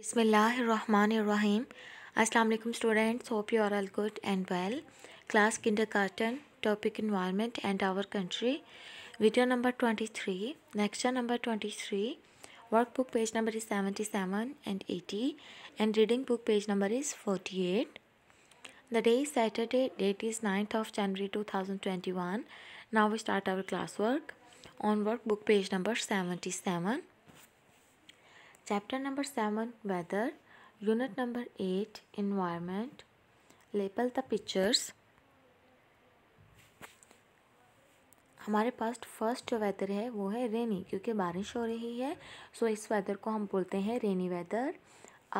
Bismillahirrahmanirrahim. Assalamualaikum students. Hope you are all good and well. Class kindergarten topic environment and our country. Video number 23, lecture number 23, workbook page number is 77 and 80 and reading book page number is 48. The day is Saturday, date is 9th of January 2021. Now we start our classwork on workbook page number 77. Chapter number seven weather unit number eight environment label the pictures हमारे पास first जो weather है वो है रेनी क्योंकि बारिश हो रही है सो इस वेदर को हम बोलते हैं rainy weather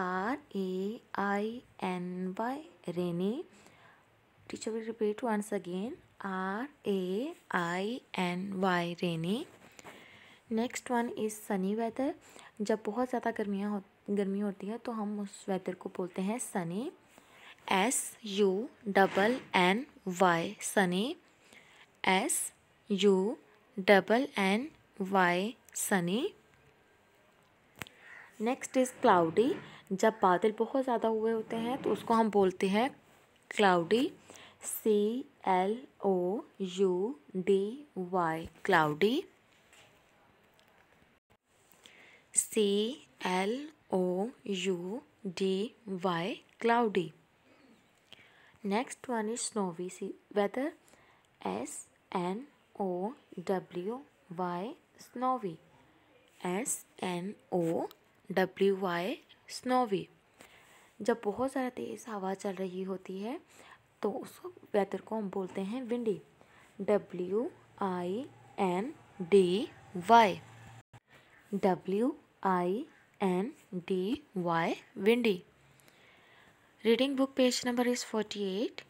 R A I N Y rainy teacher will repeat once again R A I N Y rainy next one is sunny weather जब बहुत ज़्यादा गर्मियाँ हो गर्मी होती है तो हम उस वेदर को बोलते हैं sunny S U double N Y sunny S U double N Y sunny next is cloudy जब बादल बहुत ज़्यादा हुए होते हैं तो उसको हम बोलते हैं cloudy C L O U D Y cloudy C L O U D Y cloudy next one is snowy see weather s n o w y snowy s n o w y snowy जब बहुत ज़्यादा तेज़ हवा चल रही होती है तो उस वेदर को हम बोलते हैं windy W I N D Y W I N D Y windy reading book page number is forty eight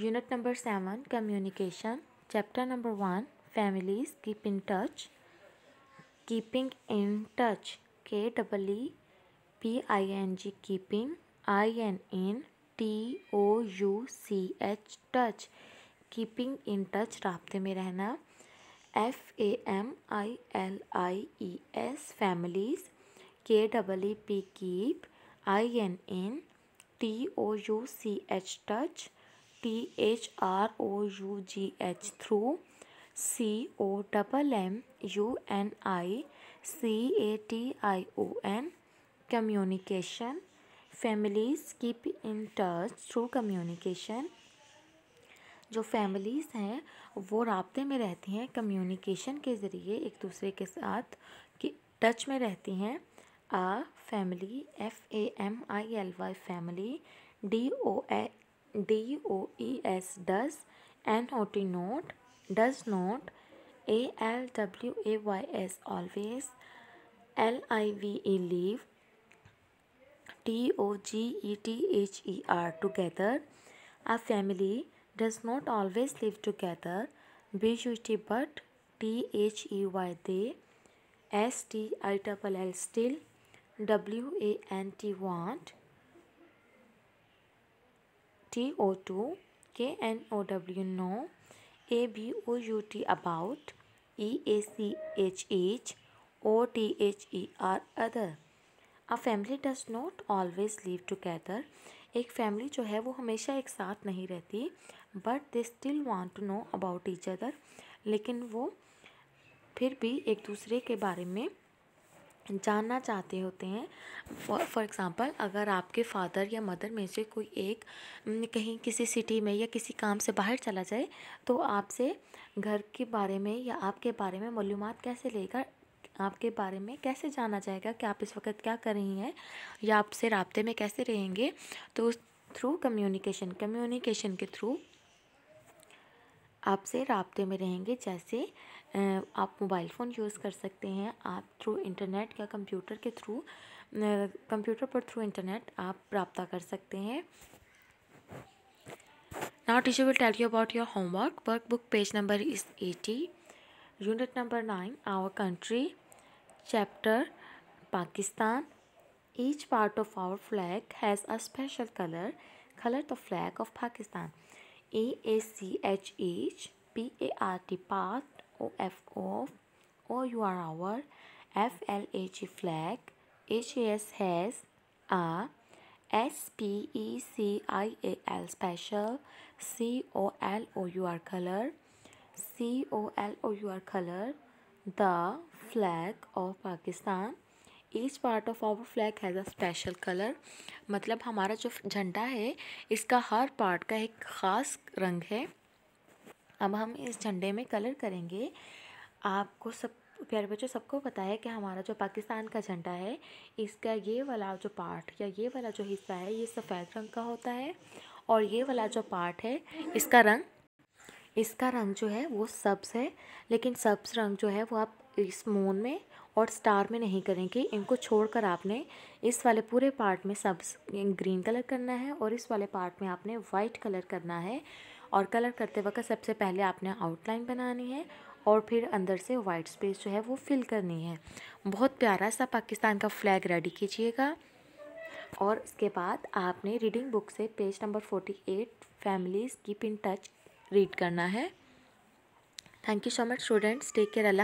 unit number seven communication chapter number one families keep in touch keeping in touch K double E P I N G keeping I N in T O U C H touch keeping in touch रबते में रहना F A M I L I E S families K keep I N N T O U C H touch T H R O U G H through C O double M U N I C A T I O N communication families keep in touch through communication जो families हैं वो रबते में रहती हैं communication के ज़रिए एक दूसरे के साथ कि टच में रहती हैं a family F A M I L Y family D O A D O E S does N O T not does not A L W A Y S always L I V E live T O G E T H E R together a family does not always live together. B-U-T but T-H-E-Y they S-T-I-L-L still W-A-N-T want T-O-2 K-N-O-W no A-B-O-U-T about E-A-C-H-H O-T-H-E-R other. A family does not always live together. एक family जो है वो हमेशा एक साथ नहीं रहती but they still want to know about each other लेकिन वो फिर भी एक दूसरे के बारे में जानना चाहते होते हैं फॉर एग्ज़ाम्पल अगर आपके फादर या मदर में से कोई एक कहीं किसी सिटी में या किसी काम से बाहर चला जाए तो आपसे घर के बारे में या आपके बारे में मालूम कैसे लेगा आपके बारे में कैसे जाना जाएगा कि आप इस वक्त क्या कर रही हैं या आपसे रबते में कैसे रहेंगे तो उस थ्रू कम्युनिकेशन कम्युनिकेशन के थ्रू आपसे रबते में रहेंगे जैसे आप मोबाइल फ़ोन यूज़ कर सकते हैं आप थ्रू इंटरनेट या कंप्यूटर के थ्रू कंप्यूटर पर थ्रू इंटरनेट आप रबता कर सकते हैं now teacher will tell you about your homework workbook page number is eighty unit number nine our country Chapter Pakistan Each part of our flag has a special color. Color the flag of Pakistan. A S C H H P A R T path O F O O U R our F L A G flag H A S has a S P E C I A L special C O L O U R color C O L O U R color the flag of Pakistan each part of our flag has a special colour मतलब हमारा जो झंडा है इसका हर part का एक ख़ास रंग है अब हम इस झंडे में कलर करेंगे आपको सब प्यारे बच्चों सबको पता है कि हमारा जो पाकिस्तान का झंडा है इसका ये वाला जो पार्ट या ये वाला जो हिस्सा है ये सफ़ेद रंग का होता है और ये वाला जो पार्ट है इसका रंग इसका रंग जो है वो सब्ज़ है लेकिन सब्ज़ रंग जो है वो आप इस मून में और स्टार में नहीं करेंगे इनको छोड़कर आपने इस वाले पूरे पार्ट में सब ग्रीन कलर करना है और इस वाले पार्ट में आपने वाइट कलर करना है और कलर करते वक्त सबसे पहले आपने आउटलाइन बनानी है और फिर अंदर से वाइट स्पेस जो है वो फिल करनी है बहुत प्यारा सा पाकिस्तान का फ्लैग रेडी कीजिएगा और इसके बाद आपने रीडिंग बुक से page number forty eight families keep in touch read करना है thank you so much students take care Allah